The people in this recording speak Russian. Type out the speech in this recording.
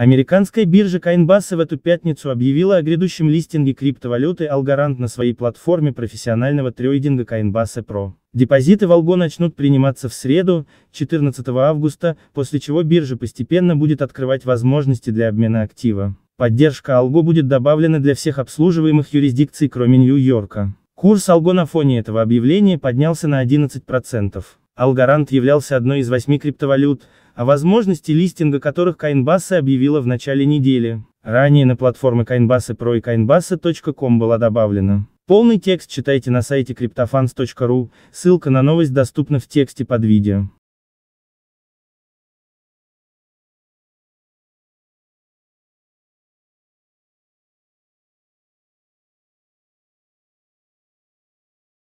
Американская биржа Coinbase в эту пятницу объявила о грядущем листинге криптовалюты Algorand на своей платформе профессионального трейдинга Coinbase Pro. Депозиты в Algo начнут приниматься в среду, 14 августа, после чего биржа постепенно будет открывать возможности для обмена актива. Поддержка Алго будет добавлена для всех обслуживаемых юрисдикций кроме Нью-Йорка. Курс Алго на фоне этого объявления поднялся на 11%. Algorand являлся одной из восьми криптовалют, о возможности листинга которых Coinbase объявила в начале недели. Ранее на платформы Coinbase Pro и Coinbase.com была добавлена. Полный текст читайте на сайте CryptoFans.ru, ссылка на новость доступна в тексте под видео.